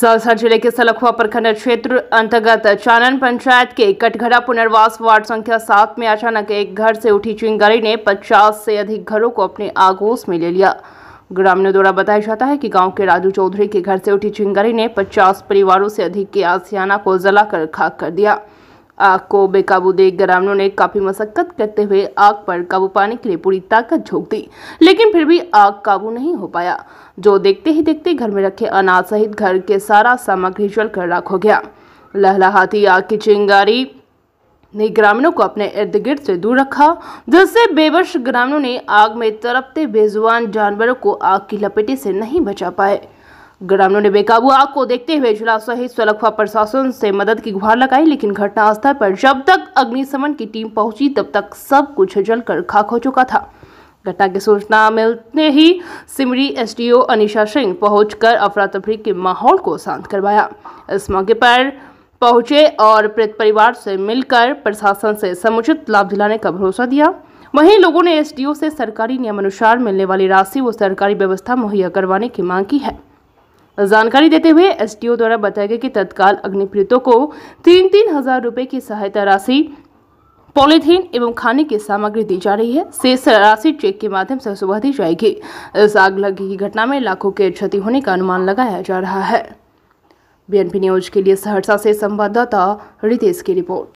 सहरसा जिले के सलखुआ प्रखंड क्षेत्र अंतर्गत चानन पंचायत के कटघरा पुनर्वास वार्ड संख्या सात में अचानक एक घर से उठी चिंगारी ने 50 से अधिक घरों को अपने आगोश में ले लिया ग्रामीणों द्वारा बताया जाता है कि गांव के राजू चौधरी के घर से उठी चिंगारी ने 50 परिवारों से अधिक के आसियाना को जलाकर खाक कर दिया आग को बेकाबू देख ग्रामीणों ने काफी मशक्कत करते हुए आग पर काबू पाने के लिए पूरी ताकत झोंक दी लेकिन फिर भी आग काबू नहीं हो पाया जो देखते ही देखते घर में रखे अनाज सहित घर के सारा सामग्री कर राख हो गया हाथी आग की चिंगारी ने ग्रामीणों को अपने इर्द गिर्द से दूर रखा जिससे बेबस ग्रामीणों ने आग में तरपते बेजुबान जानवरों को आग की लपेटे से नहीं बचा पाए ग्रामीणों ने बेकाबू आग को देखते हुए जिला सहित सोलखवा प्रशासन से मदद की गुहार लगाई लेकिन घटनास्थल पर जब तक अग्निशमन की टीम पहुंची तब तक सब कुछ जलकर खाक हो चुका था घटना की सूचना मिलते ही सिमरी एसडीओ अनिशा सिंह पहुंचकर अफरा तफरी के माहौल को शांत करवाया इस मौके पर पहुंचे और पीड़ित परिवार से मिलकर प्रशासन से समुचित लाभ दिलाने का भरोसा दिया वहीं लोगों ने एसडीओ से सरकारी नियमानुसार मिलने वाली राशि व सरकारी व्यवस्था मुहैया करवाने की मांग की है जानकारी देते हुए एसडीओ द्वारा बताया गया कि तत्काल अग्नि पीड़ितों को तीन तीन हजार रुपये की सहायता राशि पॉलीथीन एवं खाने की सामग्री दी जा रही है शेष राशि चेक के माध्यम से सुबह दी जाएगी इस आग लगी की घटना में लाखों के क्षति होने का अनुमान लगाया जा रहा है बीएनपी न्यूज के लिए सहरसा से संवाददाता रितेश की रिपोर्ट